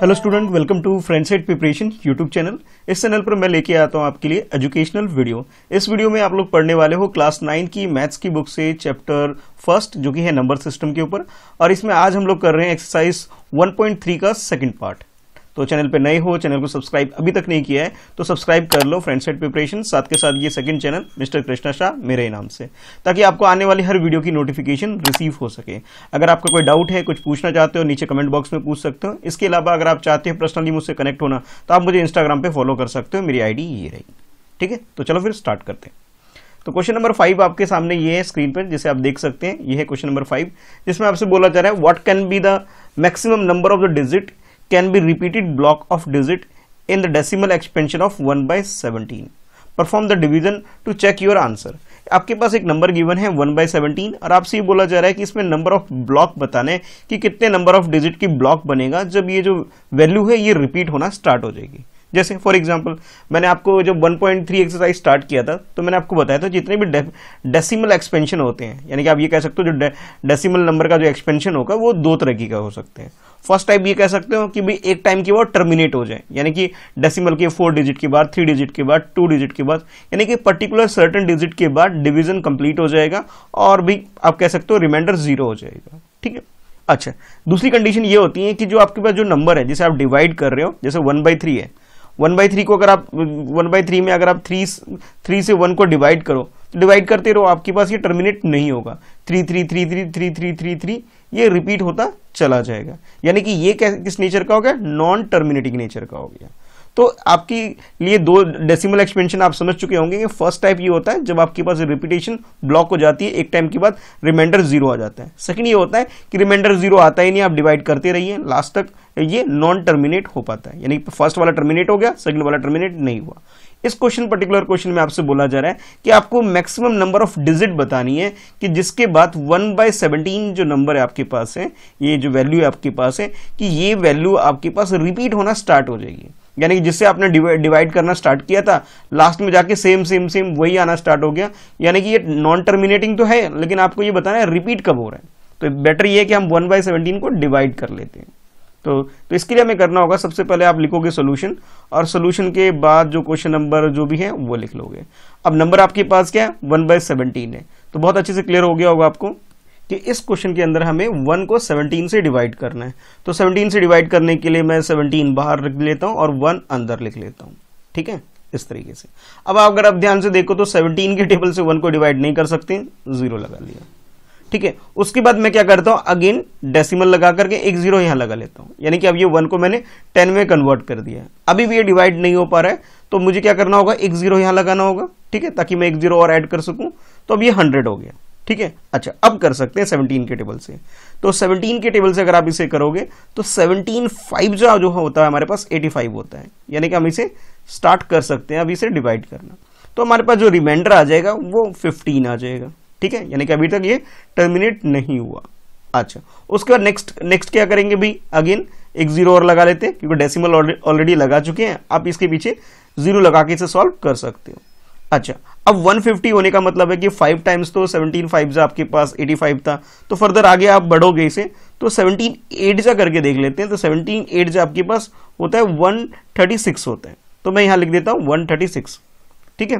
hello student welcome to friend set preparation YouTube channel इस channel पर मैं लेके आता हूँ आपके लिए एजुकेशनल वीडियो इस वीडियो में आप लोग पढ़ने वाले हो क्लास नाइन की मैथ्स की बुक से चैप्टर फर्स्ट जो कि है नंबर सिस्टम के ऊपर और इसमें आज हम लोग कर रहे हैं एक्सरसाइज 1.3 का सेकंड पार्ट तो चैनल पे नए हो चैनल को सब्सक्राइब अभी तक नहीं किया है तो सब्सक्राइब कर लो फ्रेंड सेट प्रिपरेशन साथ के साथ ये second channel mister Krishna Shah मेरे नाम से ताकि आपको आने वाली हर वीडियो की नोटिफिकेशन रिसीव हो सके अगर आपका कोई डाउट है कुछ पूछना चाहते हो नीचे कमेंट बॉक्स में पूछ सकते हो इसके अलावा अगर आप चाहते हो पर्सनली मुझसे कनेक्ट होना तो आप मुझे इंस्टाग्राम पर फॉलो कर सकते हो मेरी आई ये रही ठीक है तो चलो फिर स्टार्ट करते हैं तो क्वेश्चन नंबर फाइव आपके सामने ये है स्क्रीन पर जिसे आप देख सकते हैं ये है क्वेश्चन नंबर फाइव जिसमें आपसे बोला जा रहा है what can be the maximum number of the digit can be repeated block of digit in the decimal expansion of 1 by 17 perform the division to check your answer आपके पास एक number given है वन बाई सेवनटीन और आपसे ये बोला जा रहा है कि इसमें नंबर ऑफ ब्लॉक बताने कि कितने नंबर ऑफ डिजिट की ब्लॉक बनेगा जब ये जो वैल्यू है ये रिपीट होना स्टार्ट हो जाएगी जैसे फॉर एग्जाम्पल मैंने आपको जब 1.3 एक्सरसाइज स्टार्ट किया था तो मैंने आपको बताया था जितने भी डेसिमल एक्सपेंशन होते हैं यानी कि आप ये कह सकते हो जो डेसिमल नंबर का जो एक्सपेंशन होगा वो दो तरह का हो सकते हैं फर्स्ट टाइप ये कह सकते हो कि भाई एक टाइम के बाद टर्मिनेट हो जाए यानी कि डेसिमल के फोर डिजिट के बाद थ्री डिजिट के बाद टू डिजिट के बाद यानी कि पर्टिकुलर सर्टन डिजिट के बाद डिवीजन कंप्लीट हो जाएगा और भी आप कह सकते हो रिमाइंडर जीरो हो जाएगा ठीक है अच्छा दूसरी कंडीशन ये होती है कि जो आपके पास जो नंबर है जिसे आप डिवाइड कर रहे हो जैसे वन बाई थ्री है वन बाई थ्री को अगर आप वन बाई थ्री में अगर आप थ्री थ्री से वन को डिवाइड करो तो डिवाइड करते रहो आपके पास ये टर्मिनेट नहीं होगा three three three three three three three three ये रिपीट होता चला जाएगा यानी कि ये किस नेचर का हो गया नॉन टर्मिनेटिंग नेचर का हो गया तो आपके लिए दो डेसिमल एक्सपेंशन आप समझ चुके होंगे कि फर्स्ट टाइप ये होता है जब आपके पास रिपीटेशन ब्लॉक हो जाती है एक टाइम के बाद रिमाइंडर जीरो आ जाता है सेकंड ये होता है कि रिमाइंडर जीरो आता ही नहीं आप डिवाइड करते रहिए लास्ट तक ये नॉन टर्मिनेट हो पाता है यानी फर्स्ट वाला टर्मिनेट हो गया सेकंड वाला टर्मिनेट नहीं हुआ इस क्वेश्चन पर्टिकुलर क्वेश्चन में आपसे बोला जा रहा है कि आपको मैक्सिमम नंबर ऑफ डिजिट बतानी है कि जिसके बाद वन बाय सेवनटीन जो नंबर है आपके पास है ये जो वैल्यू है आपके पास है कि ये वैल्यू आपके पास रिपीट होना स्टार्ट हो जाएगी यानी कि जिससे आपने डिवाइड करना स्टार्ट किया था लास्ट में जाके सेम सेम सेम वही आना स्टार्ट हो गया यानी कि ये नॉन टर्मिनेटिंग तो है लेकिन आपको ये बताना है रिपीट कब हो रहा है तो बेटर ये है कि हम वन बाई सेवनटीन को डिवाइड कर लेते हैं तो तो इसके लिए हमें करना होगा सबसे पहले आप लिखोगे सोल्यूशन और सोल्यूशन के बाद जो क्वेश्चन नंबर जो भी है वो लिख लोगे अब नंबर आपके पास क्या है वन बाय सेवनटीन है तो बहुत अच्छे से क्लियर हो गया होगा आपको कि इस क्वेश्चन के अंदर हमें वन को सेवनटीन से डिवाइड करना है तो सेवनटीन से डिवाइड करने के लिए मैं सेवनटीन बाहर लिख लेता हूँ और वन अंदर लिख लेता हूँ ठीक है इस तरीके से अब अगर आप ध्यान से देखो तो सेवनटीन के टेबल से वन को डिवाइड नहीं कर सकते जीरो लगा लिया ठीक है उसके बाद मैं क्या करता हूं अगेन डेसिमल लगा करके एक जीरो यहां लगा लेता हूं यानी कि अब ये वन को मैंने टेन में कन्वर्ट कर दिया अभी भी ये डिवाइड नहीं हो पा रहा है तो मुझे क्या करना होगा एक जीरो यहां लगाना होगा ठीक है ताकि मैं एक जीरो और ऐड कर सकूं तो अब ये हंड्रेड हो गया ठीक है अच्छा अब कर सकते हैं सेवनटीन के टेबल से तो सेवनटीन के टेबल से अगर आप इसे करोगे तो सेवनटीन फाइव जो जो होता है हमारे पास एटी फाइव होता है यानी कि हम इसे स्टार्ट कर सकते हैं अब इसे डिवाइड करना तो हमारे पास जो रिमाइंडर आ जाएगा वो फिफ्टीन आ जाएगा ठीक है यानी कि अभी तक ये टर्मिनेट नहीं हुआ अच्छा उसके बाद नेक्स्ट नेक्स्ट क्या करेंगे भी अगेन एक जीरो और लगा लेते हैं क्योंकि डेसिमल ऑलरेडी लगा चुके हैं आप इसके पीछे जीरो लगा के इसे सॉल्व कर सकते हो अच्छा अब 150 होने का मतलब है कि फाइव टाइम्स तो 17 फाइव जो आपके पास 85 था तो फर्दर आगे आप बढ़ोगे इसे तो 17 एट जा करके देख लेते हैं तो 17 एट जो आपके पास होता है 136 होता है तो मैं यहाँ लिख देता हूँ 136 ठीक है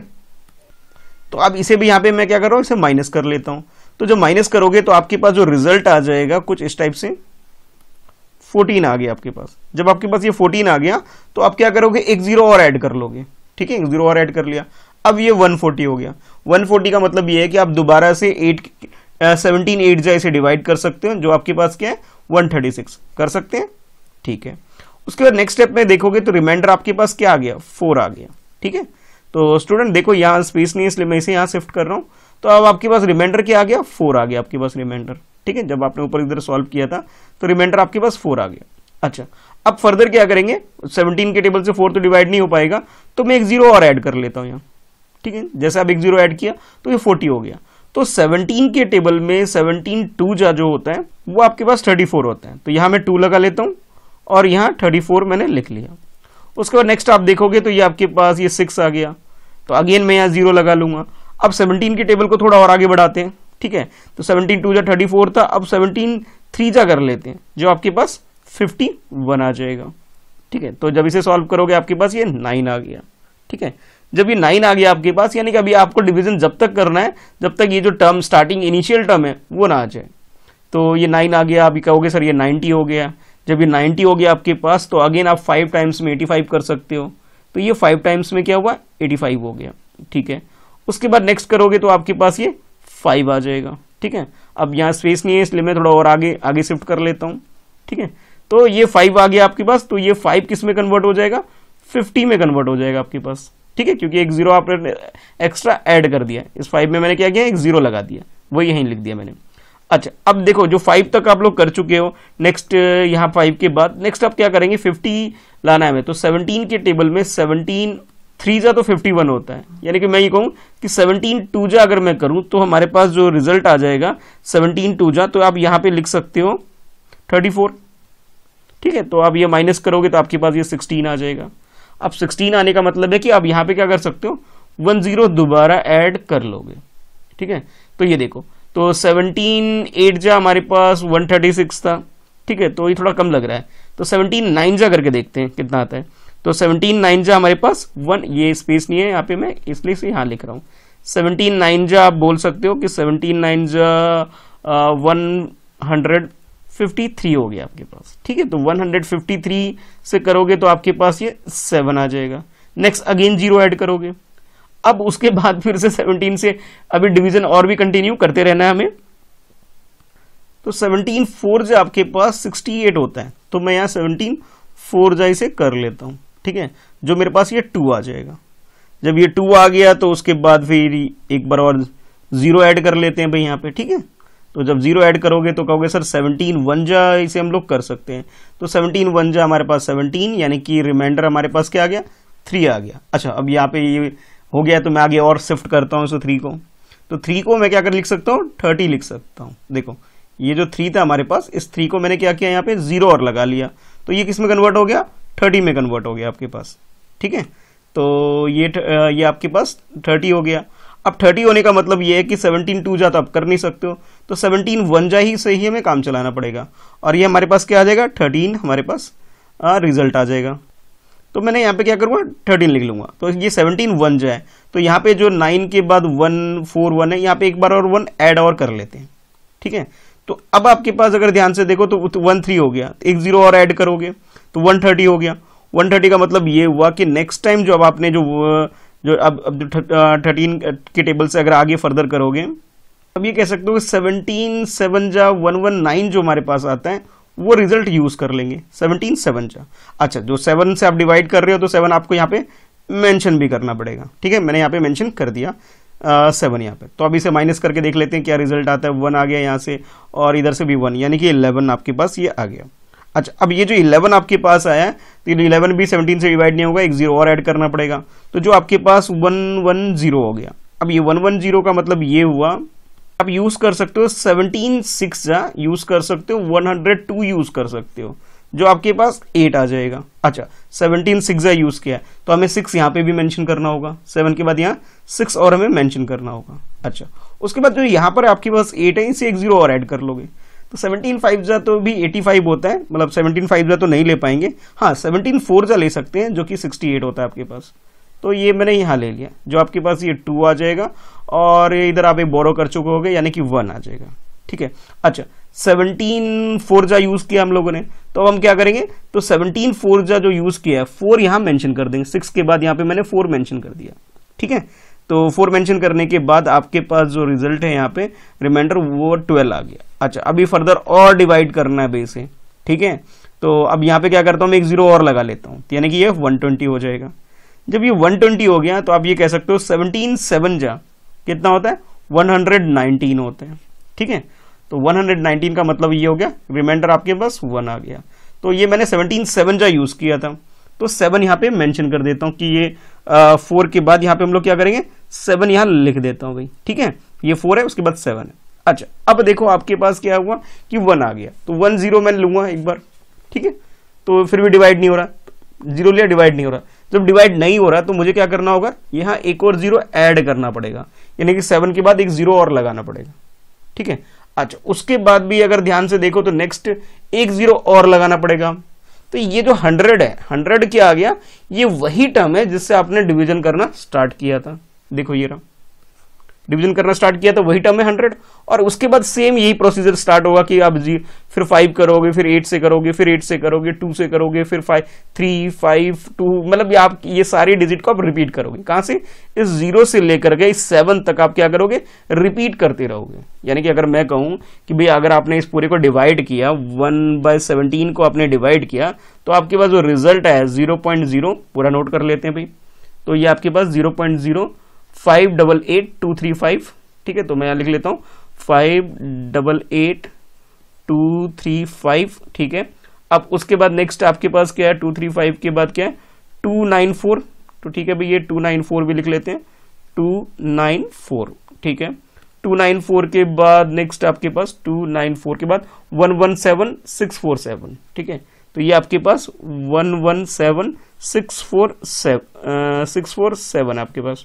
तो अब इसे भी यहाँ पे मैं क्या कर रहा हूँ इसे माइनस कर लेता हूँ तो जब माइनस करोगे तो आपके पास जो रिजल्ट आ जाएगा कुछ इस टाइप से 14 आ गया आपके पास जब आपके पास ये 14 आ गया तो आप क्या करोगे एक जीरो और ऐड कर लोगे ठीक है एक जीरो और ऐड कर लिया अब ये 140 हो गया 140 का मतलब ये है कि आप दोबारा से एट सेवनटीन एट जो इसे डिवाइड कर सकते हो जो आपके पास क्या है 136 कर सकते हैं ठीक है उसके बाद नेक्स्ट स्टेप में देखोगे तो रिमाइंडर आपके पास क्या आ गया फोर आ गया ठीक है तो स्टूडेंट देखो यहाँ स्पेस नहीं इसलिए मैं इसे यहाँ शिफ्ट कर रहा हूँ तो अब आपके पास रिमाइंडर क्या आ गया फोर आ गया आपके पास रिमाइंडर ठीक है जब आपने ऊपर इधर सॉल्व किया था तो रिमाइंडर आपके पास फोर आ गया अच्छा अब फर्दर क्या करेंगे 17 के टेबल से फोर तो डिवाइड नहीं हो पाएगा तो मैं एक जीरो और ऐड कर लेता हूं यहां ठीक है जैसे आप एक जीरो ऐड किया तो ये फोर्टी हो गया तो 17 के टेबल में 17 टू जा जो होता है वो आपके पास 34 होता है तो यहाँ मैं टू लगा लेता हूँ और यहाँ 34 मैंने लिख लिया उसके बाद नेक्स्ट आप देखोगे तो ये आपके पास ये सिक्स आ गया तो अगेन मैं यहाँ जीरो लगा लूंगा अब सेवनटीन के टेबल को थोड़ा और आगे बढ़ाते हैं ठीक है तो सेवनटीन टू जा थर्टी था अब सेवनटीन थ्री जा कर लेते हैं जो आपके पास वन आ जाएगा ठीक है तो जब इसे सॉल्व करोगे आपके पास ये नाइन आ गया ठीक है जब ये नाइन आ गया आपके पास यानी कि अभी आपको डिवीजन जब तक करना है जब तक ये जो टर्म स्टार्टिंग इनिशियल टर्म है वो ना आ जाए तो ये नाइन आ गया अभी कहोगे सर ये नाइन्टी हो गया जब ये नाइन्टी हो गया आपके पास तो अगेन आप फाइव टाइम्स में एटी फाइव कर सकते हो तो ये फाइव टाइम्स में क्या हुआ एटी फाइव हो गया ठीक है उसके बाद नेक्स्ट करोगे तो आपके पास ये फाइव आ जाएगा ठीक है अब यहाँ स्पेस नहीं है इसलिए मैं थोड़ा और आगे आगे शिफ्ट कर लेता हूँ ठीक है तो ये फाइव आ गया आपके पास तो ये फाइव किस में कन्वर्ट हो जाएगा फिफ्टी में कन्वर्ट हो जाएगा आपके पास ठीक है क्योंकि एक जीरो आपने एक्स्ट्रा ऐड कर दिया इस फाइव में मैंने क्या किया एक जीरो लगा दिया वो यहीं लिख दिया मैंने अच्छा अब देखो जो फाइव तक आप लोग कर चुके हो नेक्स्ट यहाँ फाइव के बाद नेक्स्ट आप क्या करेंगे फिफ्टी लाना है हमें तो सेवनटीन के टेबल में सेवनटीन थ्री जा तो फिफ्टी वन होता है यानी कि मैं ये कहूँ कि सेवनटीन टू जा अगर मैं करूँ तो हमारे पास जो रिजल्ट आ जाएगा सेवनटीन टू जा तो आप यहाँ पर लिख सकते हो थर्टी फोर ठीक है तो आप ये माइनस करोगे तो आपके पास ये सिक्सटीन आ जाएगा अब सिक्सटीन आने का मतलब है कि आप यहाँ पे क्या कर सकते हो वन जीरो दोबारा ऐड कर लोगे ठीक है तो ये देखो तो सेवनटीन एट जा हमारे पास वन थर्टी सिक्स था ठीक है तो ये थोड़ा कम लग रहा है तो सेवनटीन नाइन जा करके देखते हैं कितना आता है तो सेवनटीन नाइन जा हमारे पास वन ये स्पेस नहीं है यहाँ पे मैं इसलिए से यहाँ लिख रहा हूँ सेवनटीन नाइन जा आप बोल सकते हो कि सेवनटीन नाइन जा वन uh, हंड्रेड 53 हो गया आपके पास ठीक है तो 153 से करोगे तो आपके पास ये सेवन आ जाएगा नेक्स्ट अगेन जीरो ऐड करोगे अब उसके बाद फिर से 17 से अभी डिवीजन और भी कंटिन्यू करते रहना है हमें तो 17 फोर जो आपके पास 68 होता है तो मैं यहाँ 17 फोर जा इसे कर लेता हूँ ठीक है जो मेरे पास ये टू आ जाएगा जब ये टू आ गया तो उसके बाद फिर एक बार और जीरो ऐड कर लेते हैं भाई यहाँ पे ठीक है तो जब जीरो ऐड करोगे तो कहोगे सर सेवनटीन वन जा इसे हम लोग कर सकते हैं तो सेवनटीन वन जा हमारे पास सेवनटीन यानी कि रिमाइंडर हमारे पास क्या आ गया थ्री आ गया अच्छा अब यहाँ पे ये हो गया तो मैं आगे और शिफ्ट करता हूँ इसे थ्री को तो थ्री को मैं क्या कर लिख सकता हूँ थर्टी लिख सकता हूँ देखो ये जो थ्री था हमारे पास इस थ्री को मैंने क्या किया यहाँ पे जीरो और लगा लिया तो ये किस में कन्वर्ट हो गया थर्टी में कन्वर्ट हो गया आपके पास ठीक है तो ये ये आपके पास थर्टी हो गया अब थर्टी होने का मतलब ये है कि सेवनटीन टू जा तो आप कर नहीं सकते हो तो सेवनटीन वन जा ही सही हमें काम चलाना पड़ेगा और ये हमारे पास क्या आ जाएगा थर्टीन हमारे पास आ, रिजल्ट आ जाएगा तो मैंने यहाँ पे क्या करूँगा थर्टीन लिख लूँगा तो ये सेवनटीन वन जाए तो यहाँ पे जो नाइन के बाद वन फोर वन है यहाँ पे एक बार और वन ऐड और कर लेते हैं ठीक है तो अब आपके पास अगर ध्यान से देखो तो वन थ्री हो गया एक जीरो और ऐड करोगे तो वन थर्टी हो गया वन थर्टी का मतलब ये हुआ कि नेक्स्ट टाइम जो अब आपने जो जो अब अब थर्टीन के टेबल से अगर आगे फर्दर करोगे अब ये कह सकते हो कि सेवनटीन सेवन जा वन वन नाइन जो हमारे पास आता है वो रिजल्ट यूज कर लेंगे सेवनटीन सेवन जा अच्छा जो सेवन से आप डिवाइड कर रहे हो तो सेवन आपको यहाँ पे मेंशन भी करना पड़ेगा ठीक है मैंने यहाँ पे मेंशन कर दिया सेवन यहाँ पे तो अब इसे माइनस करके देख लेते हैं क्या रिजल्ट आता है वन आ गया यहाँ से और इधर से भी वन यानी कि इलेवन आपके पास ये आ गया अच्छा अब ये जो इलेवन आपके पास आया तो तो इलेवन भी सेवनटीन से डिवाइड नहीं होगा एक जीरो और ऐड करना पड़ेगा तो जो आपके पास वन वन जीरो हो गया अब ये वन वन जीरो का मतलब ये हुआ आप यूज कर सकते हो सेवनटीन सिक्स जा यूज कर सकते हो वन हंड्रेड टू यूज कर सकते हो जो आपके पास एट आ जाएगा अच्छा सेवनटीन सिक्स यूज किया है तो हमें सिक्स यहाँ पे भी मैंशन करना होगा सेवन के बाद यहाँ सिक्स और हमें मैंशन करना होगा अच्छा उसके बाद जो यहाँ पर आपके पास एट है इसे एक जीरो और ऐड कर लोगे तो सेवनटीन फाइव जा तो भी एटी फाइव होता है मतलब सेवनटीन फाइव जा तो नहीं ले पाएंगे हाँ सेवनटीन फोर जा ले सकते हैं जो कि सिक्सटी एट होता है आपके पास तो ये मैंने यहाँ ले लिया जो आपके पास ये टू आ जाएगा और इधर आप एक बोरो कर चुके होगे यानी कि वन आ जाएगा ठीक है अच्छा सेवनटीन फोर जा यूज़ किया हम लोगों ने तो अब हम क्या करेंगे तो सेवनटीन फोर जा जो यूज़ किया है फोर यहाँ मैंशन कर देंगे सिक्स के बाद यहाँ पे मैंने फोर मैंशन कर दिया ठीक है तो फोर मैंशन करने के बाद आपके पास जो रिजल्ट है यहाँ पे रिमाइंडर वो ट्वेल्व आ गया अच्छा अभी फर्दर और डिवाइड करना है बे से ठीक है तो अब यहाँ पे क्या करता हूँ मैं एक जीरो और लगा लेता हूँ यानी कि ये 120 हो जाएगा जब ये 120 हो गया तो आप ये कह सकते हो 17 सेवन जा कितना होता है 119 होते हैं ठीक है तो 119 का मतलब ये हो गया रिमाइंडर आपके पास वन आ गया तो ये मैंने 17 सेवन जा यूज़ किया था तो सेवन यहाँ पे मैंशन कर देता हूँ कि ये फोर के बाद यहाँ पे हम लोग क्या करेंगे सेवन यहाँ लिख देता हूँ भाई ठीक है ये फोर है उसके बाद सेवन है अच्छा अब देखो आपके पास क्या हुआ कि वन आ गया तो वन जीरो मैं लूंगा एक बार ठीक है तो फिर भी डिवाइड नहीं हो रहा जीरो लिया डिवाइड नहीं हो रहा जब डिवाइड नहीं हो रहा तो मुझे क्या करना होगा यहाँ एक और जीरो ऐड करना पड़ेगा यानी कि सेवन के बाद एक जीरो और लगाना पड़ेगा ठीक है अच्छा उसके बाद भी अगर ध्यान से देखो तो नेक्स्ट एक जीरो और लगाना पड़ेगा तो ये जो हंड्रेड है हंड्रेड क्या आ गया ये वही टर्म है जिससे आपने डिविजन करना स्टार्ट किया था देखो ये रहा डिवीजन करना स्टार्ट किया तो वही टर्म है हंड्रेड और उसके बाद सेम यही प्रोसीजर स्टार्ट होगा कि आप जी फिर फाइव करोगे फिर एट से करोगे फिर एट से करोगे टू से करोगे फिर फाइव थ्री फाइव टू मतलब आप ये सारे डिजिट को आप रिपीट करोगे कहाँ से इस जीरो से लेकर के इस सेवन तक आप क्या करोगे रिपीट करते रहोगे यानी कि अगर मैं कहूँ कि भाई अगर आपने इस पूरे को डिवाइड किया वन बाय सेवनटीन को आपने डिवाइड किया तो आपके पास जो रिजल्ट है जीरो पॉइंट जीरो पूरा नोट कर लेते हैं भाई तो ये आपके पास zero point zero five double eight two three five ठीक है तो मैं यहाँ लिख लेता हूँ five double eight two three five ठीक है अब उसके बाद नेक्स्ट आपके पास क्या है टू थ्री फाइव के बाद क्या है टू नाइन फोर तो ठीक है भैया टू नाइन फोर भी लिख लेते हैं टू नाइन फोर ठीक है टू नाइन फोर के बाद नेक्स्ट आपके पास टू नाइन फोर के बाद one one seven six four seven ठीक है तो ये आपके पास one one seven six four seven six four seven आपके पास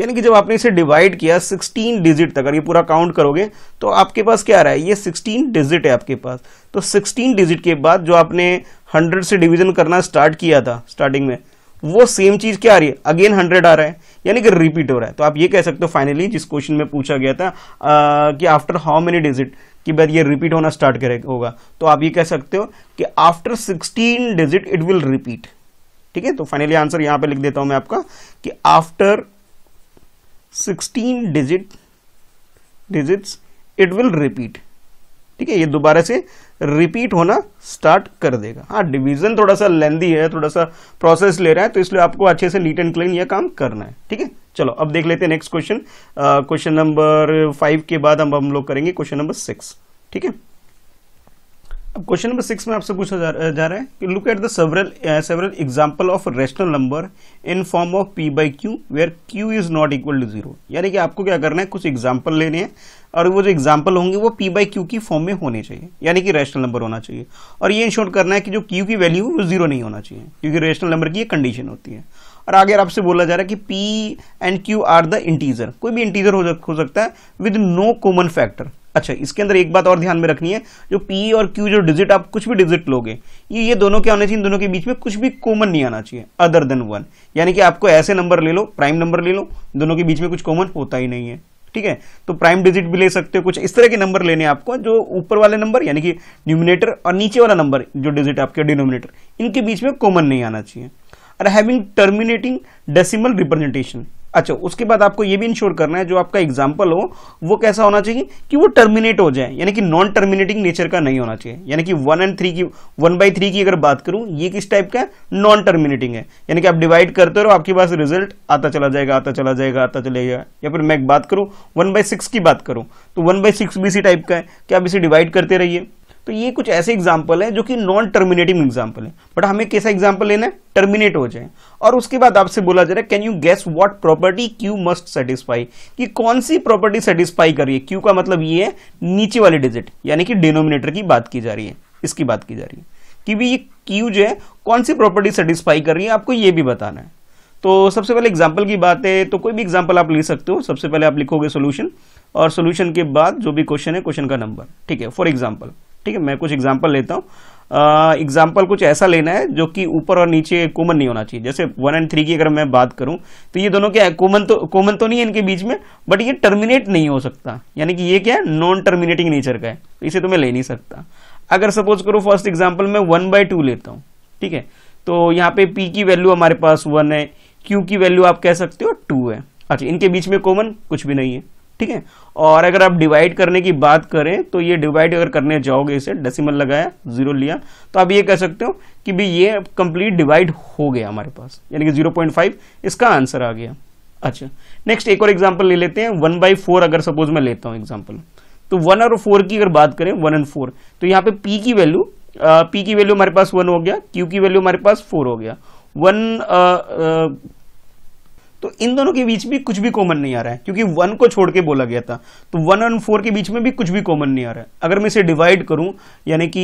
यानी कि जब आपने इसे डिवाइड किया 16 डिजिट तक अगर ये पूरा काउंट करोगे तो आपके पास क्या आ रहा है ये 16 डिजिट है आपके पास तो 16 डिजिट के बाद जो आपने 100 से डिवीजन करना स्टार्ट किया था स्टार्टिंग में वो सेम चीज क्या आ रही है अगेन 100 आ रहा है यानी कि रिपीट हो रहा है तो आप ये कह सकते हो फाइनली जिस क्वेश्चन में पूछा गया था आ, कि आफ्टर हाउ मेनी डिजिट कि बाद ये रिपीट होना स्टार्ट करेगा होगा तो आप ये कह सकते हो कि after 16 digit it will repeat ठीक है तो फाइनली आंसर यहां पे लिख देता हूं मैं आपका कि after sixteen digit digits it will repeat ठीक है ये दोबारा से रिपीट होना स्टार्ट कर देगा हाँ डिवीजन थोड़ा सा लेंदी है थोड़ा सा प्रोसेस ले रहा है तो इसलिए आपको अच्छे से नीट एंड क्लीन ये काम करना है ठीक है चलो अब देख लेते हैं next question question number five के बाद हम हम लोग करेंगे क्वेश्चन नंबर सिक्स ठीक है अब क्वेश्चन नंबर सिक्स में आपसे पूछा जा, जा रहा है कि look at the several several example of rational number in form of P by Q where Q is not equal to zero यानी कि आपको क्या करना है कुछ एग्जांपल लेने हैं और वो जो एग्जांपल होंगे वो पी बाई क्यू की फॉर्म में होने चाहिए यानी कि रेशनल नंबर होना चाहिए और ये इंश्योर करना है कि जो क्यू की वैल्यू वो जीरो नहीं होना चाहिए क्योंकि रेशनल नंबर की कंडीशन होती है और आगे आपसे बोला जा रहा है कि P and Q are the integer कोई भी इंटीजर हो सकता है विद नो कॉमन फैक्टर अच्छा इसके अंदर एक बात और ध्यान में रखनी है जो पी और क्यू जो डिजिट आप कुछ भी डिजिट लोगे ये ये दोनों क्या होने चाहिए इन दोनों के बीच में कुछ भी कॉमन नहीं आना चाहिए अदर देन वन यानी कि आपको ऐसे नंबर ले लो प्राइम नंबर ले लो दोनों के बीच में कुछ कॉमन होता ही नहीं है ठीक है तो प्राइम डिजिट भी ले सकते हो कुछ इस तरह के नंबर लेने आपको जो ऊपर वाले नंबर यानी कि न्यूमिनेटर और नीचे वाला नंबर जो डिजिट आपके डिनोमिनेटर इनके बीच में कॉमन नहीं आना चाहिए और हैविंग टर्मिनेटिंग डेसिमल रिप्रेजेंटेशन अच्छा उसके बाद आपको ये भी इंश्योर करना है जो आपका एग्जाम्पल हो वो कैसा होना चाहिए कि वो टर्मिनेट हो जाए यानी कि नॉन टर्मिनेटिंग नेचर का नहीं होना चाहिए यानी कि वन एंड थ्री की वन बाई थ्री की अगर बात करूं ये किस टाइप का नॉन टर्मिनेटिंग है यानी कि आप डिवाइड करते रहो आपके पास रिजल्ट आता चला जाएगा आता चला जाएगा आता चला जाएगा या फिर मैं बात करूँ वन बाई सिक्स की बात करूँ तो वन बाई सिक्स भी इसी टाइप का है कि आप इसे डिवाइड करते रहिए तो ये कुछ ऐसे एग्जाम्पल हैं जो कि नॉन टर्मिनेटिंग एग्जाम्पल हैं बट हमें कैसा एग्जाम्पल लेना है टर्मिनेट हो जाए और उसके बाद आपसे बोला जा रहा है can you guess what property Q must satisfy कि कौन सी प्रॉपर्टी सेटिस्फाई करिए क्यू का मतलब ये है नीचे वाली डिजिट यानी कि डिनोमिनेटर की बात की जा रही है इसकी बात की जा रही है कि भी ये क्यू जो है कौन सी प्रॉपर्टी सेटिस्फाई कर रही है आपको ये भी बताना है तो सबसे पहले एग्जाम्पल की बात है तो कोई भी एग्जाम्पल आप ले सकते हो सबसे पहले आप लिखोगे सोल्यूशन और सोल्यूशन के बाद जो भी क्वेश्चन है क्वेश्चन का नंबर ठीक है फॉर एग्जाम्पल ठीक है मैं कुछ एग्जाम्पल लेता हूँ एग्जाम्पल कुछ ऐसा लेना है जो कि ऊपर और नीचे कॉमन नहीं होना चाहिए जैसे वन एंड थ्री की अगर मैं बात करूँ तो ये दोनों क्या है कॉमन तो कॉमन तो नहीं है इनके बीच में बट ये टर्मिनेट नहीं हो सकता यानी कि ये क्या है नॉन टर्मिनेटिंग नेचर का है इसे तो मैं ले नहीं सकता अगर सपोज करो फर्स्ट एग्जाम्पल मैं वन बाई टू लेता हूँ ठीक है तो यहाँ पे पी की वैल्यू हमारे पास वन है क्यू की वैल्यू आप कह सकते हो टू है अच्छा इनके बीच में कॉमन कुछ भी नहीं है ठीक है और अगर आप डिवाइड करने की बात करें तो ये डिवाइड अगर करने जाओगे इसे डेसिमल लगाया जीरो लिया तो आप ये कह सकते हो कि भी ये कंप्लीट डिवाइड हो गया हमारे पास यानी कि 0.5 इसका आंसर आ गया अच्छा नेक्स्ट एक और एग्जाम्पल ले लेते हैं वन बाई फोर अगर सपोज मैं लेता हूँ एग्जाम्पल तो वन और फोर की अगर बात करें वन एंड फोर तो यहाँ पे पी की वैल्यू पी की वैल्यू हमारे पास वन हो गया क्यू की वैल्यू हमारे पास फोर हो गया वन तो इन दोनों के बीच भी कुछ भी कॉमन नहीं आ रहा है क्योंकि वन को छोड़ के बोला गया था तो वन और फोर के बीच में भी कुछ भी कॉमन नहीं आ रहा है अगर मैं इसे डिवाइड करूं यानी कि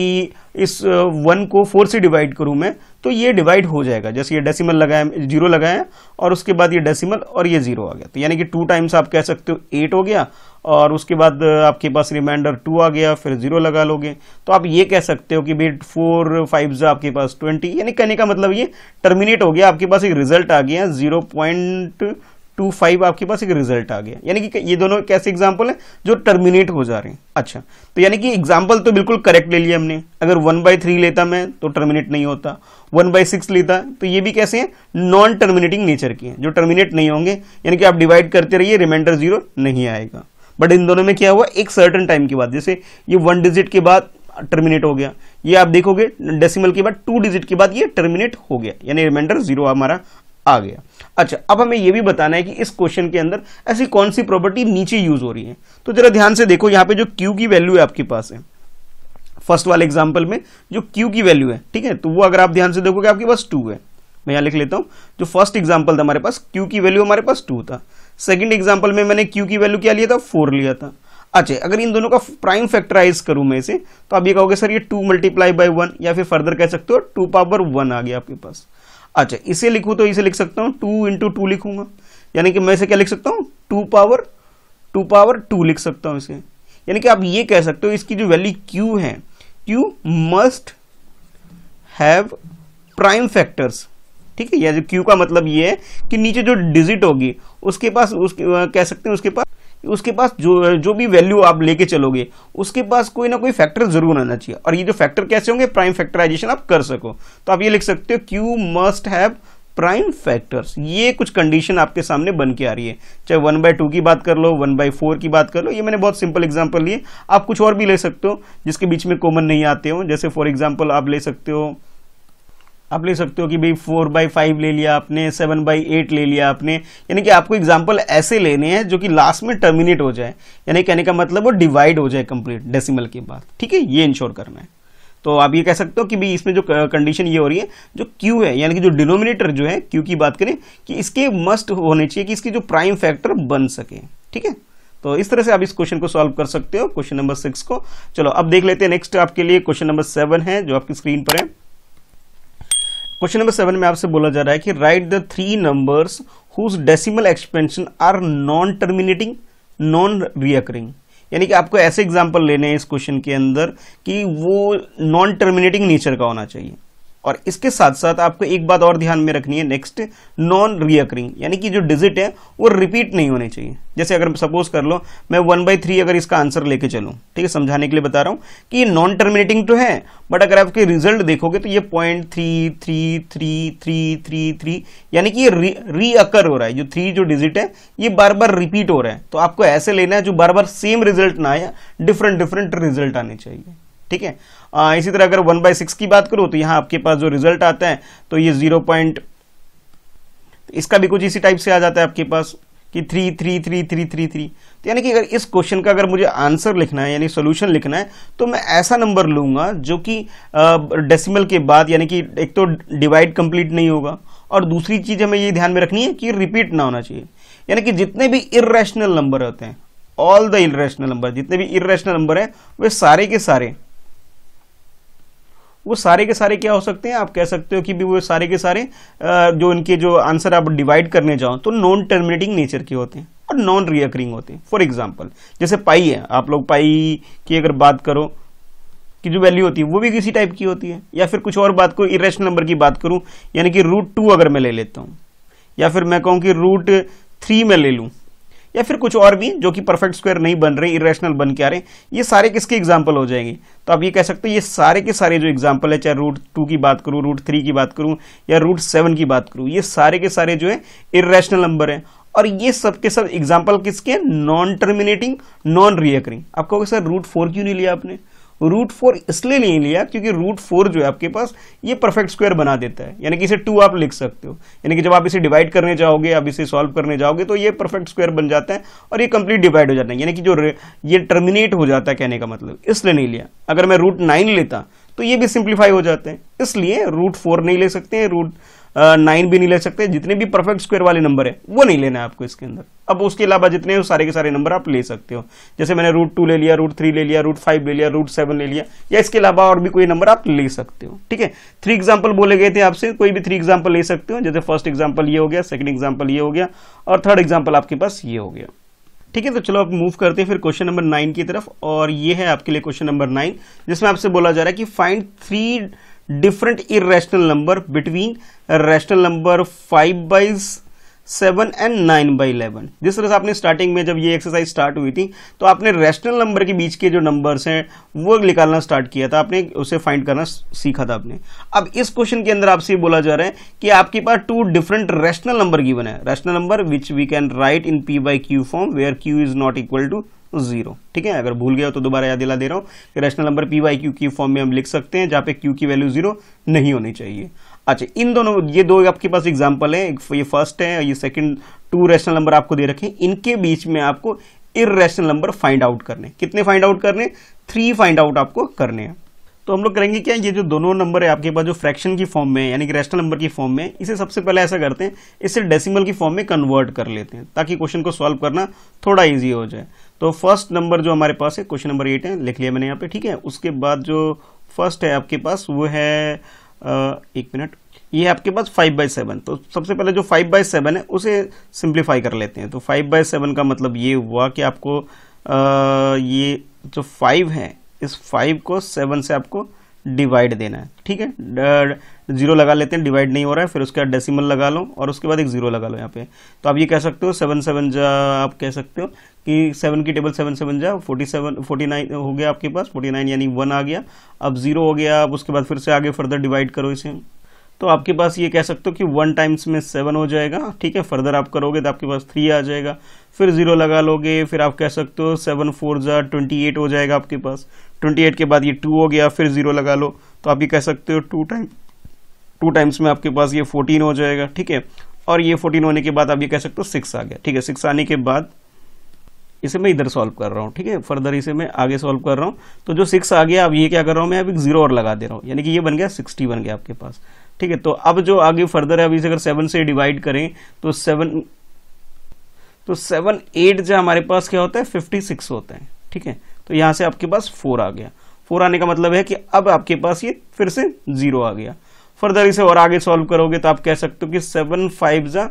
इस वन uh, को फोर से डिवाइड करूं मैं तो ये डिवाइड हो जाएगा जैसे ये डेसिमल लगाया जीरो लगाया और उसके बाद ये डेसिमल और ये जीरो आ गया तो यानी कि टू टाइम्स आप कह सकते हो एट हो गया और उसके बाद आपके पास रिमाइंडर टू आ गया फिर जीरो लगा लोगे तो आप ये कह सकते हो कि भाई फोर फाइव जो आपके पास ट्वेंटी यानी कहने का मतलब ये टर्मिनेट हो गया आपके पास एक रिजल्ट आ गया जीरो पॉइंट टू फाइव आपके पास एक रिजल्ट आ गया यानी कि ये दोनों कैसे एग्जाम्पल हैं जो टर्मिनेट हो जा रहे हैं अच्छा तो यानी कि एग्जाम्पल तो बिल्कुल करेक्ट ले लिया हमने अगर वन बाई थ्री लेता मैं तो टर्मिनेट नहीं होता वन बाई सिक्स लेता तो ये भी कैसे हैं नॉन टर्मिनेटिंग नेचर की हैं जो टर्मिनेट नहीं होंगे यानी कि आप डिवाइड करते रहिए रिमाइंडर जीरो नहीं आएगा बट इन दोनों में क्या हुआ एक सर्टन टाइम के बाद जैसे ये वन डिजिट के बाद टर्मिनेट हो गया ये आप देखोगे डेसिमल के बाद टू डिजिट के बाद ये टर्मिनेट हो गया यानी रिमाइंडर जीरो हमारा आ गया अच्छा अब हमें यह भी बताना है कि इस क्वेश्चन के अंदर ऐसी कौन सी प्रॉपर्टी नीचे यूज हो रही है तो जरा ध्यान से देखो यहाँ पे जो क्यू की वैल्यू है आपके पास है फर्स्ट वाले एग्जाम्पल में जो क्यू की वैल्यू है ठीक है तो वो अगर आप ध्यान से देखोगे आपके पास टू है मैं यहाँ लिख लेता हूँ जो फर्स्ट एग्जाम्पल था हमारे पास क्यू की वैल्यू हमारे पास टू था सेकंड एग्जांपल में मैंने क्यू की वैल्यू क्या लिया था फोर लिया था अच्छा अगर इन दोनों का प्राइम फैक्टराइज करूं मैं इसे तो आप ये कहोगे सर ये टू मल्टीप्लाई बाई वन या फिर फर्दर कह सकते हो टू पावर वन आ गया आपके पास अच्छा इसे लिखू तो इसे लिख सकता हूँ टू इंटू टू लिखूंगा यानी कि मैं इसे क्या लिख सकता हूँ two power two power two लिख सकता हूँ इसे यानी कि आप ये कह सकते हो इसकी जो वैल्यू क्यू है Q must have prime factors ठीक है या क्यू का मतलब ये है कि नीचे जो डिजिट होगी उसके पास उसके कह सकते हैं उसके पास उसके पास जो जो भी वैल्यू आप लेके चलोगे उसके पास कोई ना कोई फैक्टर जरूर आना चाहिए और ये जो फैक्टर कैसे होंगे प्राइम फैक्टराइजेशन आप कर सको तो आप ये लिख सकते हो Q must have prime factors ये कुछ कंडीशन आपके सामने बन के आ रही है चाहे वन बाय टू की बात कर लो वन बाय फोर की बात कर लो ये मैंने बहुत सिंपल एग्जाम्पल लिए आप कुछ और भी ले सकते हो जिसके बीच में कॉमन नहीं आते हो जैसे फॉर एग्जाम्पल आप ले सकते हो आप ले सकते हो कि भाई फोर बाई फाइव ले लिया आपने सेवन बाई एट ले लिया आपने यानी कि आपको एग्जाम्पल ऐसे लेने हैं जो कि लास्ट में टर्मिनेट हो जाए यानी कहने का मतलब वो डिवाइड हो जाए कंप्लीट डेसिमल के बाद ठीक है ये इंश्योर करना है तो आप ये कह सकते हो कि भाई इसमें जो कंडीशन ये हो रही है जो क्यू है यानी कि जो डिनोमिनेटर जो है क्यू की बात करें कि इसके मस्ट होने चाहिए कि इसकी जो प्राइम फैक्टर बन सके ठीक है तो इस तरह से आप इस क्वेश्चन को सॉल्व कर सकते हो क्वेश्चन नंबर सिक्स को चलो अब देख लेते हैं नेक्स्ट आपके लिए क्वेश्चन नंबर सेवन है जो आपकी स्क्रीन पर है क्वेश्चन नंबर सेवन में आपसे बोला जा रहा है कि write the three numbers whose decimal expansion are non terminating non recurring यानी कि आपको ऐसे एग्जाम्पल लेने हैं इस क्वेश्चन के अंदर कि वो नॉन टर्मिनेटिंग नेचर का होना चाहिए और इसके साथ साथ आपको एक बात और ध्यान में रखनी है नेक्स्ट नॉन रियकरिंग यानी कि जो डिजिट है वो रिपीट नहीं होने चाहिए जैसे अगर सपोज कर लो मैं वन बाई थ्री अगर इसका आंसर लेके चलूँ ठीक है समझाने के लिए बता रहा हूँ कि ये नॉन टर्मिनेटिंग तो है बट अगर आपके रिजल्ट देखोगे तो ये point three three three three three three यानी कि ये री, रीअकर हो रहा है जो थ्री जो डिजिट है ये बार बार रिपीट हो रहा है तो आपको ऐसे लेना है जो बार बार सेम रिजल्ट ना आया डिफरेंट डिफरेंट रिजल्ट आने चाहिए ठीक है इसी तरह अगर वन बाय सिक्स की बात करूं तो यहां आपके पास जो रिजल्ट आता है तो ये जीरो पॉइंट इसका भी कुछ इसी टाइप से आ जाता है आपके पास कि three three three three three three तो यानी कि अगर इस क्वेश्चन का अगर मुझे आंसर लिखना है यानी सोल्यूशन लिखना है तो मैं ऐसा नंबर लूंगा जो कि डेसिमल के बाद यानी कि एक तो डिवाइड कंप्लीट नहीं होगा और दूसरी चीज़ हमें ये ध्यान में रखनी है कि रिपीट ना होना चाहिए यानी कि जितने भी इरेशनल नंबर होते हैं ऑल द इेशनल नंबर जितने भी इरेशनल नंबर हैं वे सारे के सारे वो सारे के सारे क्या हो सकते हैं आप कह सकते हो कि भी वो सारे के सारे जो इनके जो आंसर आप डिवाइड करने जाओ तो नॉन टर्मिनेटिंग नेचर के होते हैं और नॉन रियकरिंग होते हैं फॉर एग्जाम्पल जैसे पाई है आप लोग पाई की अगर बात करो की जो वैल्यू होती है वो भी किसी टाइप की होती है या फिर कुछ और बात को इरेशनल नंबर की बात करूँ यानी कि रूट टू अगर मैं ले लेता हूँ या फिर मैं कहूँ कि रूट थ्री में ले लूँ या फिर कुछ और भी जो कि परफेक्ट स्क्वायर नहीं बन रहे इरेशनल बन के आ रहे ये सारे किसके एग्जाम्पल हो जाएंगे तो आप ये कह सकते हो ये सारे के सारे जो एग्जाम्पल है चाहे रूट टू की बात करूँ रूट थ्री की बात करूँ या रूट सेवन की बात करूँ ये सारे के सारे जो है इरेशनल नंबर है और ये सब के सब एग्जाम्पल किसके नॉन टर्मिनेटिंग नॉन रियकरिंग कहोगे सर रूट फोर क्यों नहीं लिया आपने रूट फोर इसलिए नहीं लिया क्योंकि रूट फोर जो है आपके पास ये परफेक्ट स्क्वायर बना देता है यानी कि इसे टू आप लिख सकते हो यानी कि जब आप इसे डिवाइड करने जाओगे आप इसे सॉल्व करने जाओगे तो ये परफेक्ट स्क्वायर बन जाता है और ये कंप्लीट डिवाइड हो जाता है यानी कि जो ये टर्मिनेट हो जाता है कहने का मतलब इसलिए नहीं लिया अगर मैं रूट नाइन लेता तो ये भी सिंप्लीफाई हो जाते हैं इसलिए रूट फोर नहीं ले सकते हैं रूट नाइन भी नहीं ले सकते जितने भी परफेक्ट स्क्वायर वाले नंबर है वो नहीं लेना है आपको इसके अंदर अब उसके अलावा जितने हैं सारे के सारे नंबर आप ले सकते हो जैसे मैंने रूट टू ले लिया रूट थ्री ले लिया रूट फाइव ले लिया रूट सेवन ले लिया या इसके अलावा और भी कोई नंबर आप ले सकते हो ठीक है थ्री एग्जाम्पल बोले गए थे आपसे कोई भी थ्री एग्जाम्पल ले सकते हो जैसे फर्स्ट एग्जाम्पल ये हो गया सेकंड एग्जाम्पल ये हो गया और थर्ड एग्जाम्पल आपके पास ये हो गया ठीक है तो चलो आप मूव करते हैं फिर क्वेश्चन नंबर नाइन की तरफ और ये है आपके लिए क्वेश्चन नंबर नाइन जिसमें आपसे बोला जा रहा है कि find three different irrational number between rational number 5 by 7 and 9 by 11 जिस तरह से आपने स्टार्टिंग में जब ये एक्सरसाइज स्टार्ट हुई थी तो आपने रैशनल नंबर के बीच के जो नंबर्स हैं वो निकालना स्टार्ट किया था आपने उसे फाइंड करना सीखा था आपने अब इस क्वेश्चन के अंदर आपसे बोला जा रहा है कि आपके पास two different rational number given है rational number which we can write in p by q form where Q is not equal to zero ठीक है अगर भूल गया तो दोबारा याद दिला दे रहा हूँ rational number p by q की फॉर्म में हम लिख सकते हैं जहाँ पे क्यू की वैल्यू जीरो नहीं होनी चाहिए अच्छा इन दोनों ये दो आपके पास एग्जाम्पल है ये फर्स्ट है ये सेकंड टू रैशनल नंबर आपको दे रखे इनके बीच में आपको इेशनल नंबर फाइंड आउट करने कितने फाइंड आउट करने थ्री फाइंड आउट आपको करने हैं तो हम लोग करेंगे क्या ये जो दोनों नंबर है आपके पास जो फ्रैक्शन की फॉर्म में यानी कि रेशनल नंबर की फॉर्म में इसे सबसे पहले ऐसा करते हैं इसे डेसिमल की फॉर्म में कन्वर्ट कर लेते हैं ताकि क्वेश्चन को सॉल्व करना थोड़ा ईजी हो जाए तो फर्स्ट नंबर जो हमारे पास है क्वेश्चन नंबर एट है लिख लिया मैंने यहाँ पे ठीक है उसके बाद जो फर्स्ट है आपके पास वो है आ, एक मिनट ये आपके पास फाइव बाई सेवन तो सबसे पहले जो फाइव बाई सेवन है उसे सिंप्लीफाई कर लेते हैं तो फाइव बाई सेवन का मतलब ये हुआ कि आपको आ, ये जो फाइव है इस फाइव को सेवन से आपको डिवाइड देना है ठीक है जीरो लगा लेते हैं डिवाइड नहीं हो रहा है फिर उसके बाद डेसिमल लगा लो और उसके बाद एक जीरो लगा लो यहाँ पे तो आप ये कह सकते हो सेवन सेवन जा आप कह सकते हो कि सेवन की टेबल सेवन सेवन जा फोर्टी सेवन फोर्टी नाइन हो गया आपके पास फोर्टी नाइन यानी वन आ गया अब जीरो हो गया अब उसके बाद फिर से आगे फर्दर डिवाइड करो इसे तो आपके पास ये कह सकते हो कि वन टाइम्स में सेवन हो जाएगा ठीक है फर्दर आप करोगे तो आपके पास थ्री आ जाएगा फिर ज़ीरो लगा लोगे फिर आप कह सकते हो सेवन फोर ज़ा ट्वेंटी एट हो जाएगा आपके पास ट्वेंटी एट के बाद ये टू हो गया फिर ज़ीरो लगा लो तो आप ये कह सकते हो टू टाइम टू टाइम्स में आपके पास ये फोर्टीन हो जाएगा ठीक है और ये फोर्टीन होने के बाद आप ये कह सकते हो सिक्स आ गया ठीक है सिक्स आने के बाद इसे मैं इधर सॉल्व कर रहा हूँ ठीक है फर्दर इसे मैं आगे सॉल्व कर रहा हूँ तो जो सिक्स आ गया अब ये क्या कर रहा हूँ मैं अब एक जीरो और लगा दे रहा हूँ यानी कि ये बन गया सिक्सटी बन गया आपके पास ठीक है तो अब जो आगे फर्दर है अभी से अगर सेवन से डिवाइड करें तो सेवन तो सेवन एट जो हमारे पास क्या होता है फिफ्टी सिक्स होता है ठीक है तो यहाँ से आपके पास फोर आ गया फोर आने का मतलब है कि अब आपके पास ये फिर से जीरो आ गया फर्दर इसे और आगे सॉल्व करोगे तो आप कह सकते हो कि सेवन फाइव जा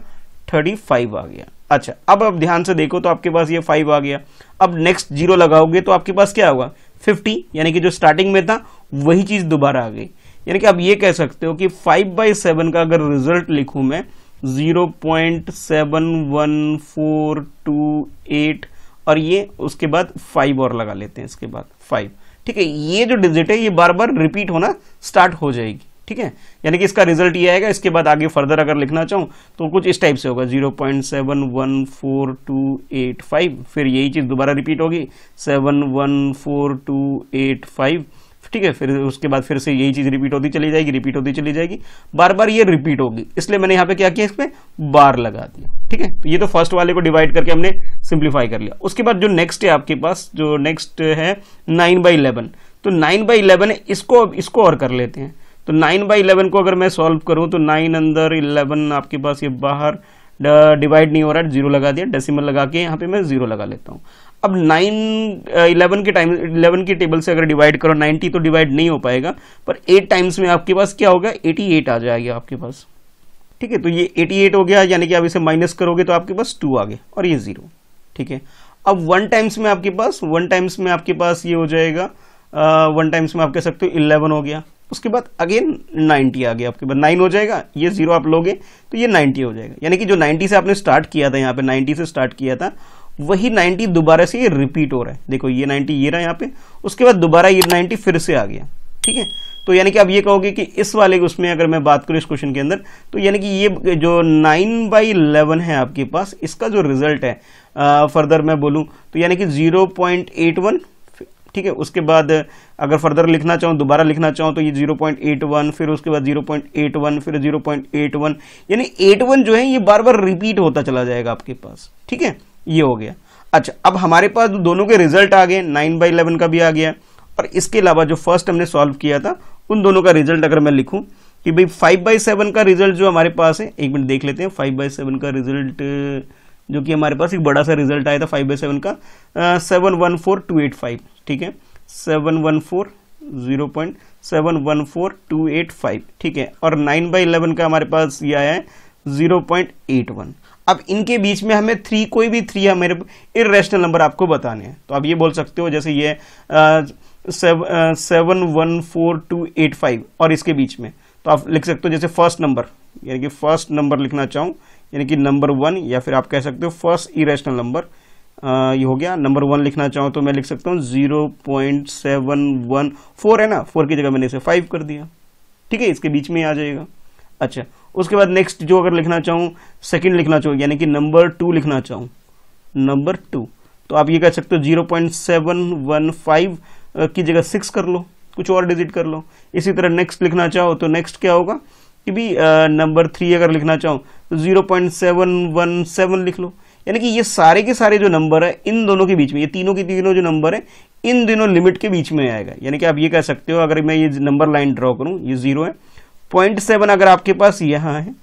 थर्टी फाइव आ गया अच्छा अब आप ध्यान से देखो तो आपके पास ये फाइव आ गया अब नेक्स्ट जीरो लगाओगे तो आपके पास क्या होगा फिफ्टी यानी कि जो स्टार्टिंग में था वही चीज दोबारा आ गई यानी कि आप ये कह सकते हो कि फाइव बाई सेवन का अगर रिजल्ट लिखूं मैं zero point seven one four two eight और ये उसके बाद फाइव और लगा लेते हैं इसके बाद फाइव ठीक है ये जो डिजिट है ये बार बार रिपीट होना स्टार्ट हो जाएगी ठीक है यानी कि इसका रिजल्ट ये आएगा इसके बाद आगे फर्दर अगर लिखना चाहूँ तो कुछ इस टाइप से होगा zero point seven one four two eight five फिर यही चीज़ दोबारा रिपीट होगी seven one four two eight five ठीक है फिर उसके बाद फिर से यही चीज़ रिपीट होती चली जाएगी रिपीट होती चली जाएगी बार बार ये रिपीट होगी इसलिए मैंने यहाँ पे क्या किया इसमें बार लगा दिया ठीक है तो ये तो फर्स्ट वाले को डिवाइड करके हमने सिंप्लीफाई कर लिया उसके बाद जो नेक्स्ट है आपके पास जो नेक्स्ट है नाइन बाई इलेवन तो नाइन बाई इलेवन इसको इसको और कर लेते हैं तो नाइन बाई इलेवन को अगर मैं सॉल्व करूँ तो नाइन अंदर इलेवन आपके पास ये बाहर डिवाइड नहीं हो रहा है जीरो लगा दिया डेसिमल लगा के यहाँ पे मैं जीरो लगा लेता हूँ अब नाइन इलेवन के टाइम इलेवन के टेबल से अगर डिवाइड करो नाइन्टी तो डिवाइड नहीं हो पाएगा पर एट टाइम्स में आपके पास क्या होगा एटी एट आ जाएगा आपके पास ठीक है तो ये एटी एट हो गया यानी कि आप इसे माइनस करोगे तो आपके पास टू आ गए और ये ज़ीरो ठीक है अब वन टाइम्स में आपके पास वन टाइम्स में आपके पास ये हो जाएगा वन uh, टाइम्स में आप कह सकते हो इलेवन हो गया उसके बाद अगेन नाइन्टी आ गया आपके पास नाइन हो जाएगा ये जीरो आप लोगे तो ये नाइन्टी हो जाएगा यानी कि जो नाइन्टी से आपने स्टार्ट किया था यहाँ पे नाइन्टी से स्टार्ट किया था वही 90 दोबारा से ये रिपीट हो रहा है देखो ये 90 ये रहा यहाँ पे उसके बाद दोबारा ये 90 फिर से आ गया ठीक है तो यानी कि आप ये कहोगे कि इस वाले उसमें अगर मैं बात करूँ इस क्वेश्चन के अंदर तो यानी कि ये जो नाइन बाई इलेवन है आपके पास इसका जो रिजल्ट है फर्दर मैं बोलूँ तो यानी कि जीरो पॉइंट एट वन ठीक है उसके बाद अगर फर्दर लिखना चाहूँ दोबारा लिखना चाहूँ तो ये 0.81 फिर उसके बाद 0.81 फिर 0.81 यानी 81 जो है ये बार बार रिपीट होता चला जाएगा आपके पास ठीक है ये हो गया अच्छा अब हमारे पास दोनों के रिजल्ट आ गए नाइन बाई इलेवन का भी आ गया और इसके अलावा जो फर्स्ट हमने सॉल्व किया था उन दोनों का रिजल्ट अगर मैं लिखूं कि भाई फाइव बाई सेवन का रिजल्ट जो हमारे पास है एक मिनट देख लेते हैं फाइव बाई सेवन का रिजल्ट जो कि हमारे पास एक बड़ा सा रिजल्ट आया था फाइव बाई सेवन का seven one four two eight five ठीक है seven one four zero point seven one four two eight five ठीक है और नाइन बाई इलेवन का हमारे पास ये आया है ज़ीरो पॉइंट एट वन अब इनके बीच में हमें थ्री कोई भी थ्री हमारे इरेशनल नंबर आपको बताने हैं तो आप ये बोल सकते हो जैसे ये seven one four two eight five और इसके बीच में तो आप लिख सकते हो जैसे फर्स्ट नंबर यानी कि फर्स्ट नंबर लिखना चाहूँ यानी कि नंबर वन या फिर आप कह सकते हो फर्स्ट इरेशनल नंबर ये हो गया नंबर वन लिखना चाहूँ तो मैं लिख सकता हूँ zero point seven one four है ना फोर की जगह मैंने इसे फाइव कर दिया ठीक है इसके बीच में आ जाएगा अच्छा उसके बाद नेक्स्ट जो अगर लिखना चाहूँ सेकंड लिखना चाहूँ यानी कि नंबर टू लिखना चाहूँ नंबर टू तो आप ये कह सकते हो zero point seven one five की जगह सिक्स कर लो कुछ और डिजिट कर लो इसी तरह नेक्स्ट लिखना चाहो तो नेक्स्ट क्या होगा कि भी नंबर थ्री अगर लिखना चाहो तो zero point seven one seven लिख लो यानी कि ये सारे के सारे जो नंबर है इन दोनों के बीच में ये तीनों के तीनों जो नंबर है इन दोनों लिमिट के बीच में आएगा यानी कि आप ये कह सकते हो अगर मैं ये नंबर लाइन ड्रॉ करूँ ये जीरो है पॉइंट सेवन अगर आपके पास यहाँ है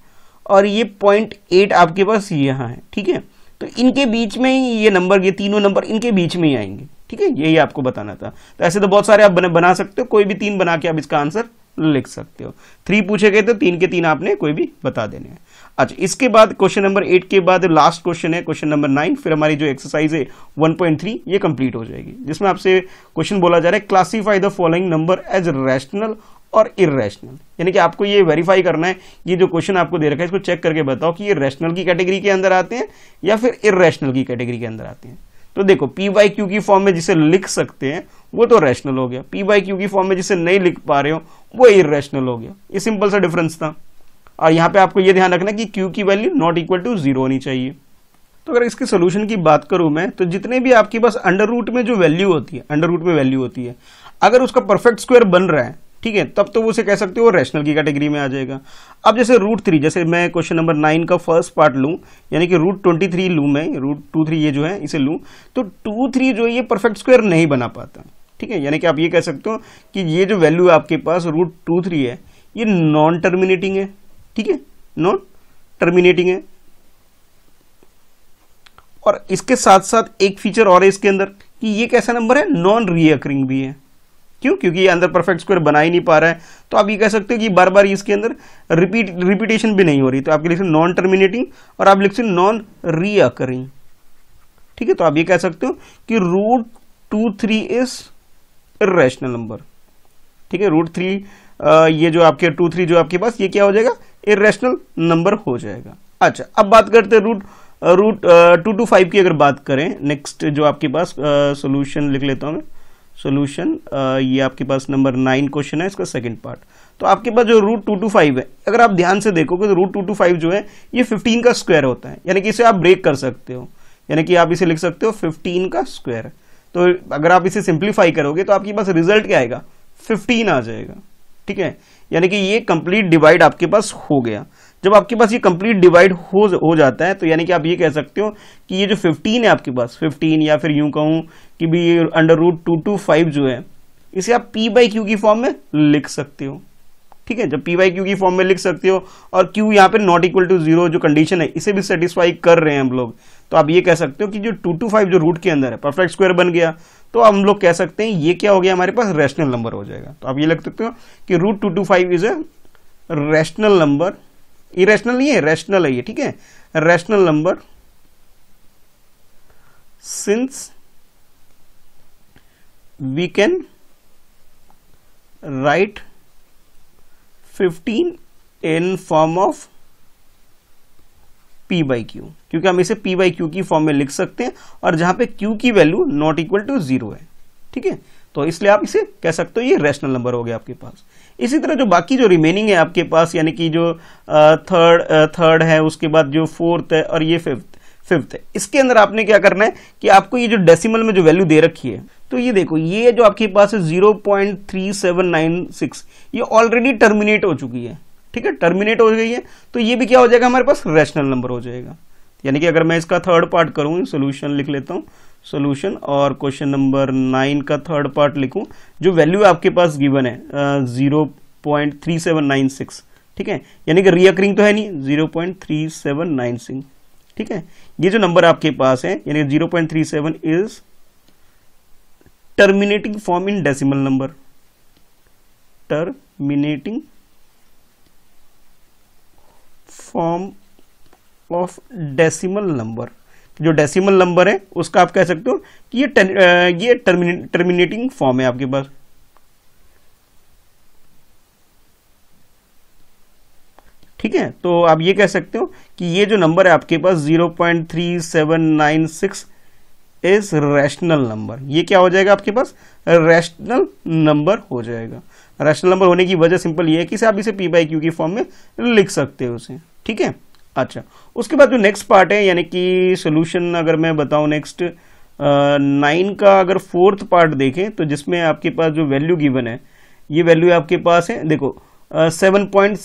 और ये पॉइंट एट आपके पास यहाँ है ठीक है तो इनके बीच में ही ये नंबर ये तीनों नंबर इनके बीच में ही आएंगे ठीक है यही आपको बताना था तो ऐसे तो बहुत सारे आप बना, बना सकते हो कोई भी तीन बना के आप इसका आंसर लिख सकते हो थ्री पूछे गए तो तीन के तीन आपने कोई भी बता देने हैं अच्छा इसके बाद क्वेश्चन नंबर एट के बाद लास्ट क्वेश्चन है क्वेश्चन नंबर नाइन फिर हमारी जो एक्सरसाइज है वन पॉइंट थ्री ये कंप्लीट हो जाएगी जिसमें आपसे क्वेश्चन बोला जा रहा है classify the following number as rational और इरेशनल यानी कि आपको ये वेरीफाई करना है ये जो क्वेश्चन आपको दे रखा है इसको चेक करके बताओ कि ये रैशनल की कैटेगरी के अंदर आते हैं या फिर इरेशनल की कैटेगरी के अंदर आते हैं तो देखो पी वाई क्यू की फॉर्म में जिसे लिख सकते हैं वो तो रैशनल हो गया पी वाई क्यू की फॉर्म में जिसे नहीं लिख पा रहे हो वो इेशनल हो गया ये सिंपल सा डिफरेंस था और यहाँ पे आपको ये ध्यान रखना कि क्यू की value not equal to zero होनी चाहिए तो अगर इसके सोल्यूशन की बात करूं मैं तो जितने भी आपके पास अंडर रूट में जो वैल्यू होती है अंडर रूट में वैल्यू होती है अगर उसका परफेक्ट स्क्वायर बन रहा है ठीक है तब तो उसे कह सकते हो रैशनल की कैटेगरी में आ जाएगा अब जैसे रूट थ्री जैसे मैं क्वेश्चन नंबर नाइन का फर्स्ट पार्ट लूँ यानी कि रूट ट्वेंटी थ्री लूँ मैं रूट टू थ्री ये जो है इसे लूँ तो टू थ्री जो है ये परफेक्ट स्क्वायर नहीं बना पाता ठीक है यानी कि आप ये कह सकते हो कि ये जो वैल्यू है आपके पास रूट टू थ्री है ये नॉन टर्मिनेटिंग है ठीक है नॉन टर्मिनेटिंग है और इसके साथ साथ एक फीचर और है इसके अंदर कि ये कैसा नंबर है नॉन रीअकरिंग भी है क्यों क्योंकि ये अंदर परफेक्ट स्क्वायर बना ही नहीं पा रहा है तो आप ये कह सकते हो कि बार बार इसके अंदर रिपीट रिपीटेशन भी नहीं हो रही तो आप लिख सकते नॉन टर्मिनेटिंग और आप लिख सकते नॉन रीअकरिंग ठीक है तो आप ये कह सकते हो कि root two three is irrational number ठीक है रूट थ्री ये जो आपके टू थ्री जो आपके पास ये क्या हो जाएगा इेशनल नंबर हो जाएगा अच्छा अब बात करते हैं root root two two five की अगर बात करें नेक्स्ट जो आपके पास सोल्यूशन लिख लेता हूँ मैं सोल्यूशन uh, ये आपके पास नंबर नाइन क्वेश्चन है इसका सेकंड पार्ट तो आपके पास जो रूट टू टू फाइव है अगर आप ध्यान से देखोगे तो रूट टू टू फाइव जो है ये फिफ्टीन का स्क्वायर होता है यानी कि इसे आप ब्रेक कर सकते हो यानी कि आप इसे लिख सकते हो फिफ्टीन का स्क्वायर तो अगर आप इसे सिंप्लीफाई करोगे तो आपके पास रिजल्ट क्या आएगा फिफ्टीन आ जाएगा ठीक है यानी कि ये कंप्लीट डिवाइड आपके पास हो गया जब आपके पास ये कंप्लीट डिवाइड हो हो जाता है तो यानी कि आप ये कह सकते हो कि ये जो 15 है आपके पास 15 या फिर यूं कहूं कि भी ये under root two two five जो है इसे आप पी बाई क्यू की फॉर्म में लिख सकते हो ठीक है जब पी बाई क्यू की फॉर्म में लिख सकते हो और क्यू यहाँ पे नॉट इक्वल टू जीरो जो कंडीशन है इसे भी सेटिस्फाई कर रहे हैं हम लोग तो आप ये कह सकते हो कि जो टू टू फाइव जो रूट के अंदर है परफेक्ट स्क्वायर बन गया तो हम लोग कह सकते हैं ये क्या हो गया हमारे पास रैशनल नंबर हो जाएगा तो आप ये लिख सकते हो कि root two two five is a rational number irrational नहीं है रेशनल है ये ठीक है rational number since we can write 15 in form of p by q क्योंकि हम इसे p बाई क्यू की फॉर्म में लिख सकते हैं और जहां पे q की value not equal to zero है ठीक है तो इसलिए आप इसे कह सकते हो ये रेशनल नंबर हो गया आपके पास इसी तरह जो बाकी जो रिमेनिंग है आपके पास यानी कि जो थर्ड थर्ड है उसके बाद जो फोर्थ है और ये फिफ्थ फिफ्थ है इसके अंदर आपने क्या करना है कि आपको ये जो डेसिमल में जो वैल्यू दे रखी है तो ये देखो ये जो आपके पास है सिक्स ये ऑलरेडी टर्मिनेट हो चुकी है ठीक है टर्मिनेट हो गई है तो ये भी क्या हो जाएगा हमारे पास रैशनल नंबर हो जाएगा यानी कि अगर मैं इसका थर्ड पार्ट करूँ सोल्यूशन लिख लेता हूँ सोल्यूशन और क्वेश्चन नंबर नाइन का थर्ड पार्ट लिखूं जो वैल्यू आपके पास गिवन है zero point three seven nine six ठीक है यानी कि रियकरिंग तो है नहीं zero point three seven nine six ठीक है ये जो नंबर आपके पास है यानी zero point three seven is terminating form in decimal number terminating form of decimal number जो डेसिमल नंबर है उसका आप कह सकते हो कि ये ये टर्मिने, टर्मिनेटिंग फॉर्म है आपके पास ठीक है तो आप ये कह सकते हो कि ये जो नंबर है आपके पास 0.3796 इज रैशनल नंबर ये क्या हो जाएगा आपके पास रैशनल नंबर हो जाएगा रैशनल नंबर होने की वजह सिंपल ये है कि आप इसे पी बाई क्यू की फॉर्म में लिख सकते हो उसे ठीक है अच्छा उसके बाद जो नेक्स्ट पार्ट है यानी कि सोल्यूशन अगर मैं बताऊँ नेक्स्ट नाइन का अगर फोर्थ पार्ट देखें तो जिसमें आपके पास जो वैल्यू गिवन है ये वैल्यू आपके पास है देखो seven point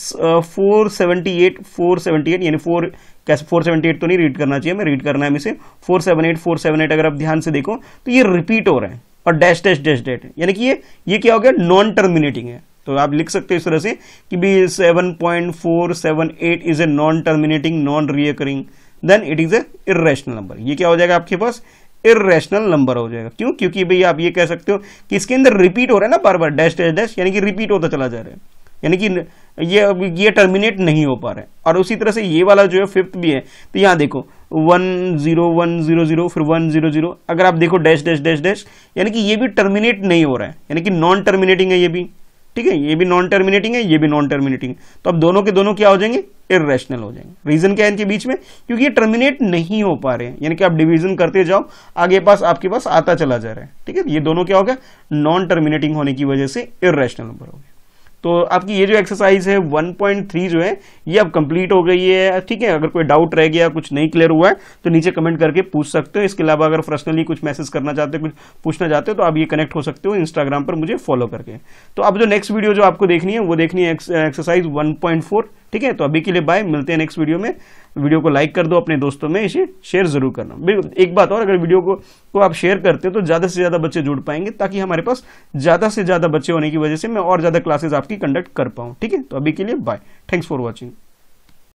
four seventy eight four seventy eight यानी फोर कैसे फोर सेवेंटी एट तो नहीं रीड करना चाहिए मैं रीड करना है इसे four seven eight four seven eight अगर आप ध्यान से देखो तो ये रिपीट हो रहा है और डैश डैश डैश डेट यानी कि ये ये क्या हो गया नॉन टर्मिनेटिंग है तो आप लिख सकते हो इस तरह से कि भी seven point four seven eight is a non terminating non recurring then it is a irrational number ये क्या हो जाएगा आपके पास इेशनल नंबर हो जाएगा क्यों क्योंकि भाई आप ये कह सकते हो कि इसके अंदर रिपीट हो रहा है ना बार बार डैश डैश डैश यानी कि रिपीट होता चला जा रहा है यानी कि ये ये टर्मिनेट नहीं हो पा रहा है और उसी तरह से ये वाला जो है फिफ्थ भी है तो यहाँ देखो one zero one zero zero फिर वन जीरो जीरो अगर आप देखो डैश डैश डैश डैश यानी कि ये भी टर्मिनेट नहीं हो रहा है यानी कि नॉन टर्मिनेटिंग है ये भी ठीक है ये भी नॉन टर्मिनेटिंग है ये भी नॉन टर्मिनेटिंग है तो अब दोनों के दोनों क्या हो जाएंगे इेशनल हो जाएंगे रीजन क्या है इनके बीच में क्योंकि ये टर्मिनेट नहीं हो पा रहे हैं यानी कि आप डिवीजन करते जाओ आगे पास आपके पास आता चला जा रहा है ठीक है ये दोनों क्या हो गया नॉन टर्मिनेटिंग होने की वजह से इेशनल नंबर हो गया तो आपकी ये जो एक्सरसाइज है 1.3 जो है ये अब कंप्लीट हो गई है ठीक है अगर कोई डाउट रह गया कुछ नहीं क्लियर हुआ है तो नीचे कमेंट करके पूछ सकते हो इसके अलावा अगर पर्सनली कुछ मैसेज करना चाहते हो कुछ पूछना चाहते हो तो आप ये कनेक्ट हो सकते हो इंस्टाग्राम पर मुझे फॉलो करके तो अब जो नेक्स्ट वीडियो जो आपको देखनी है वो देखनी है एक्सरसाइज वन ठीक है तो अभी के लिए बाय मिलते हैं नेक्स्ट वीडियो में वीडियो को लाइक कर दो अपने दोस्तों में इसे शेयर जरूर करना बिल्कुल एक बात और अगर वीडियो को को आप शेयर करते हो तो ज़्यादा से ज़्यादा बच्चे जुड़ पाएंगे ताकि हमारे पास ज़्यादा से ज़्यादा बच्चे होने की वजह से मैं और ज़्यादा क्लासेज आपकी कंडक्ट कर पाऊँ ठीक है तो अभी के लिए बाय थैंक्स फॉर वॉचिंग